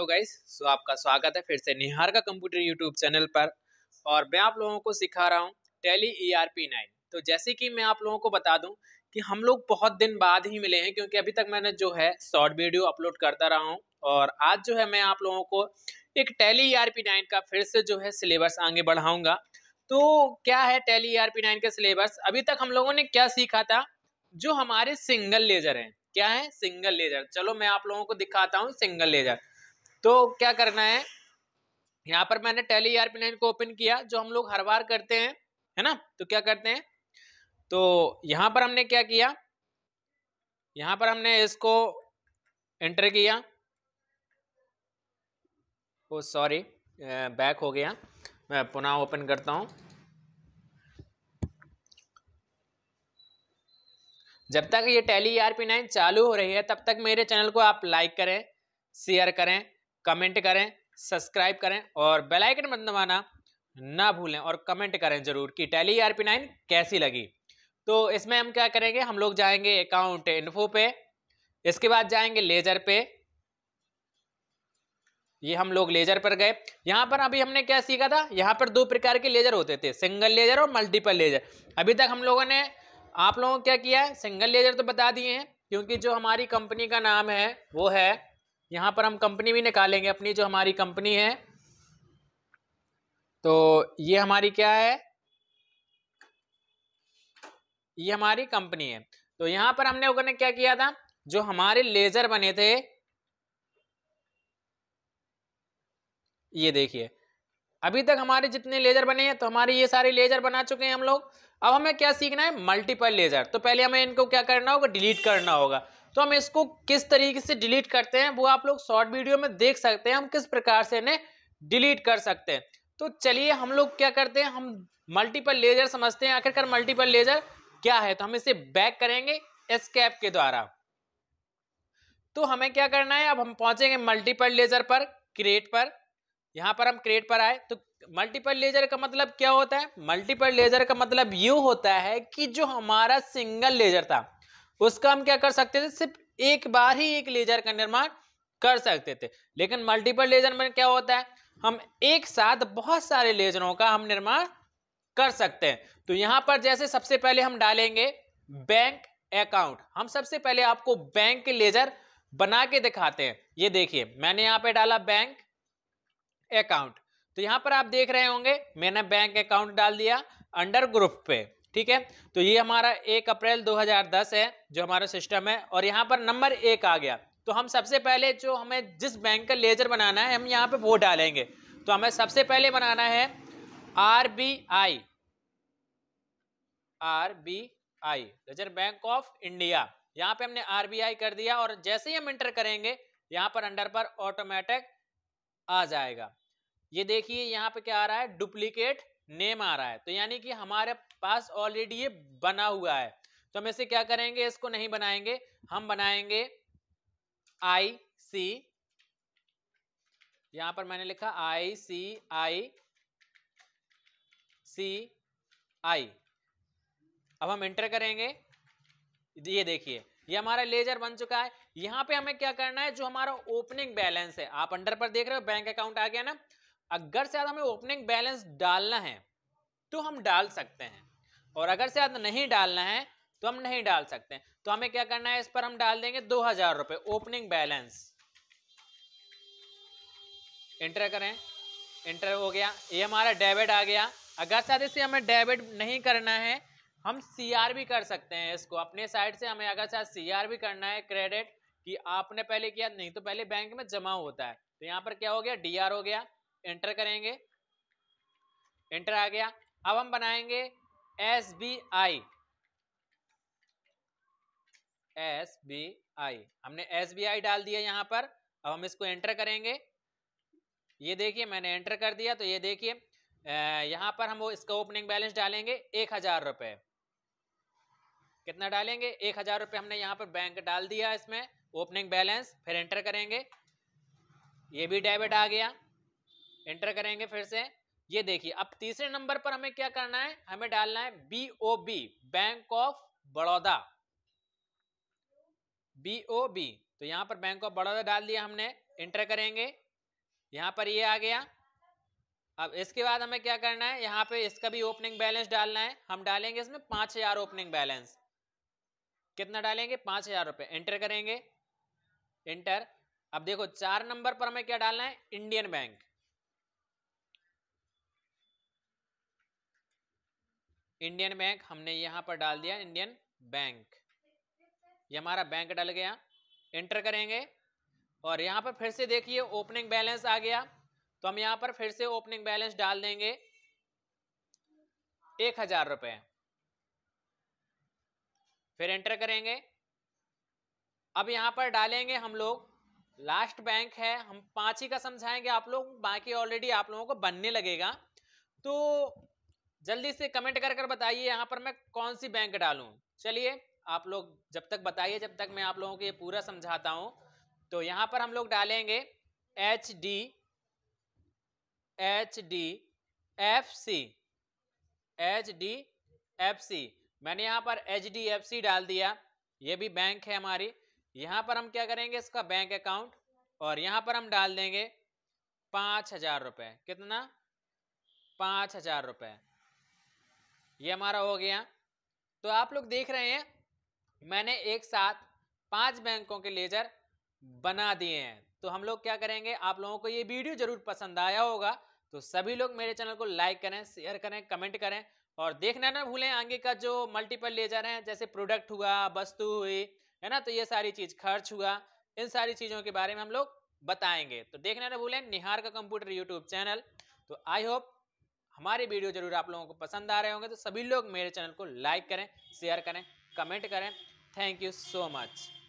hello guys so आपका स्वागत है फिर से निहार का कंप्यूटर यूट्यूब चैनल पर और मैं आप लोगों को सिखा रहा हूं टेली ई आर नाइन तो जैसे कि मैं आप लोगों को बता दूं कि हम लोग बहुत दिन बाद ही मिले हैं क्योंकि अभी तक मैंने जो है शॉर्ट वीडियो अपलोड करता रहा हूँ और आज जो है मैं आप लोगों को एक टेली ई आर का फिर से जो है सिलेबस आगे बढ़ाऊँगा तो क्या है Tally E R P nine का सिलेबस अभी तक हम लोगों ने क्या सीखा था जो हमारे सिंगल लेजर हैं क्या है सिंगल लेजर चलो मैं आप लोगों को दिखाता हूँ सिंगल लेजर तो क्या करना है यहाँ पर मैंने टेली आर पी को ओपन किया जो हम लोग हर बार करते हैं है ना तो क्या करते हैं तो यहाँ पर हमने क्या किया यहाँ पर हमने इसको एंटर किया ओ सॉरी बैक हो गया मैं पुनः ओपन करता हूँ जब तक ये टेली आर पी नाइन चालू हो रही है तब तक मेरे चैनल को आप लाइक करें शेयर करें कमेंट करें सब्सक्राइब करें और बेल आइकन मत दबाना ना भूलें और कमेंट करें जरूर कि टैली आर पी नाइन कैसी लगी तो इसमें हम क्या करेंगे हम लोग जाएंगे अकाउंट इन्फो पे इसके बाद जाएंगे लेजर पे ये हम लोग लेजर पर गए यहाँ पर अभी हमने क्या सीखा था यहाँ पर दो प्रकार के लेजर होते थे सिंगल लेजर और मल्टीपल लेजर अभी तक हम लोगों ने आप लोगों को क्या किया है सिंगल लेजर तो बता दिए हैं क्योंकि जो हमारी कंपनी का नाम है वो है यहाँ पर हम कंपनी भी निकालेंगे अपनी जो हमारी कंपनी है तो ये हमारी क्या है ये हमारी कंपनी है तो यहाँ पर हमने ने क्या किया था जो हमारे लेजर बने थे ये देखिए अभी तक हमारे जितने लेजर बने हैं तो हमारे ये सारे लेजर बना चुके हैं हम लोग अब हमें क्या सीखना है मल्टीपल लेजर तो पहले हमें इनको क्या करना होगा डिलीट करना होगा तो हम इसको किस तरीके से डिलीट करते हैं वो आप लोग शॉर्ट वीडियो में देख सकते हैं हम किस प्रकार से इन्हें डिलीट कर सकते हैं तो चलिए हम लोग क्या करते हैं हम मल्टीपल लेजर समझते हैं आखिरकार मल्टीपल लेजर क्या है तो हम इसे बैक करेंगे एस्केप के द्वारा तो हमें क्या करना है अब हम पहुंचेंगे मल्टीपल लेजर पर क्रिएट पर यहां पर हम क्रिएट पर आए तो मल्टीपल लेजर का मतलब क्या होता है मल्टीपल लेजर का मतलब यू होता है कि जो हमारा सिंगल लेजर था उसका हम क्या कर सकते थे सिर्फ एक बार ही एक लेजर का निर्माण कर सकते थे लेकिन मल्टीपल लेजर में क्या होता है हम एक साथ बहुत सारे लेजरों का हम निर्माण कर सकते हैं तो यहां पर जैसे सबसे पहले हम डालेंगे बैंक अकाउंट हम सबसे पहले आपको बैंक लेजर बना के दिखाते हैं ये देखिए मैंने यहां पे डाला बैंक अकाउंट तो यहां पर आप देख रहे होंगे मैंने बैंक अकाउंट डाल दिया अंडर ग्रुप पे ठीक है तो ये हमारा एक अप्रैल 2010 है जो हमारा सिस्टम है और यहाँ पर नंबर एक आ गया तो हम सबसे पहले जो हमें जिस बैंक का लेजर बनाना है हम यहाँ पे वो डालेंगे तो हमें सबसे पहले बनाना है R B I R B I reserve bank of India यहाँ पे हमने आर बी आई कर दिया और जैसे ही हम इंटर करेंगे यहाँ पर अंडर पर ऑटोमेटिक आ जाएगा ये देखिए यहाँ पे क्या आ रहा है डुप्लीकेट नेम आ रहा है तो यानी कि हमारे पास ऑलरेडी ये बना हुआ है तो हम इसे क्या करेंगे इसको नहीं बनाएंगे हम बनाएंगे आई सी यहां पर मैंने लिखा आई सी आई सी आई अब हम एंटर करेंगे ये देखिए ये हमारा लेजर बन चुका है यहां पे हमें क्या करना है जो हमारा ओपनिंग बैलेंस है आप अंडर पर देख रहे हो बैंक अकाउंट आ गया ना अगर से हमें ओपनिंग बैलेंस डालना है तो हम डाल सकते हैं और अगर से नहीं डालना है तो हम नहीं डाल सकते हैं तो हमें क्या करना है इस पर हम डाल देंगे दो हजार रुपए ओपनिंग बैलेंस इंटर करें इंटर हो गया ये हमारा डेबिट आ गया अगर शायद इसे हमें डेबिट नहीं करना है हम भी कर सकते हैं इसको अपने साइड से हमें अगर शायद भी करना है क्रेडिट कि आपने पहले किया नहीं तो पहले बैंक में जमा होता है तो यहाँ पर क्या हो गया डीआर हो गया एंटर करेंगे एंटर आ गया अब हम बनाएंगे S B I S B I हमने एस बी आई डाल दिया यहां पर अब हम इसको एंटर करेंगे ये देखिए मैंने एंटर कर दिया तो ये देखिए यहां पर हम वो इसका ओपनिंग बैलेंस डालेंगे एक हजार रुपए कितना डालेंगे एक हजार रुपये हमने यहां पर बैंक डाल दिया इसमें ओपनिंग बैलेंस फिर एंटर करेंगे ये भी डेबिट आ गया एंटर करेंगे फिर से ये देखिए अब तीसरे नंबर पर हमें क्या करना है हमें डालना है B bank of Baroda B तो यहां पर बैंक ऑफ बड़ौदा डाल दिया हमने एंटर करेंगे यहां पर ये आ गया अब इसके बाद हमें क्या करना है यहां पे इसका भी ओपनिंग बैलेंस डालना है हम डालेंगे इसमें पांच हजार ओपनिंग बैलेंस कितना डालेंगे पांच हजार रुपए एंटर करेंगे एंटर अब देखो चार नंबर पर हमें क्या डालना है इंडियन बैंक इंडियन बैंक हमने यहाँ पर डाल दिया इंडियन बैंक ये हमारा बैंक डल गया एंटर करेंगे और यहाँ पर फिर से देखिए ओपनिंग बैलेंस आ गया तो हम यहाँ पर फिर से ओपनिंग बैलेंस डाल देंगे एक हजार रुपए फिर एंटर करेंगे अब यहां पर डालेंगे हम लोग लास्ट बैंक है हम पांच ही का समझाएंगे आप लोग बाकी ऑलरेडी आप लोगों को बनने लगेगा तो जल्दी से कमेंट कर कर बताइए यहाँ पर मैं कौन सी बैंक डालूँ चलिए आप लोग जब तक बताइए जब तक मैं आप लोगों को ये पूरा समझाता हूँ तो यहाँ पर हम लोग डालेंगे H D H D F C H D F C मैंने यहाँ पर एच डी एफ सी डाल दिया ये भी बैंक है हमारी यहाँ पर हम क्या करेंगे इसका बैंक अकाउंट और यहाँ पर हम डाल देंगे पाँच हजार रुपये कितना पाँच हजार रुपये ये हमारा हो गया तो आप लोग देख रहे हैं मैंने एक साथ पांच बैंकों के लेजर बना दिए हैं तो हम लोग क्या करेंगे आप लोगों को ये वीडियो जरूर पसंद आया होगा तो सभी लोग मेरे चैनल को लाइक करें शेयर करें कमेंट करें और देखना ना भूलें आगे का जो मल्टीपल लेजर हैं जैसे प्रोडक्ट हुआ वस्तु हुई है ना तो ये सारी चीज़ खर्च हुआ इन सारी चीज़ों के बारे में हम लोग बताएंगे तो देखना ना भूलें निहार का कंप्यूटर यूट्यूब चैनल तो आई होप हमारे वीडियो जरूर आप लोगों को पसंद आ रहे होंगे तो सभी लोग मेरे चैनल को लाइक करें शेयर करें कमेंट करें थैंक यू सो मच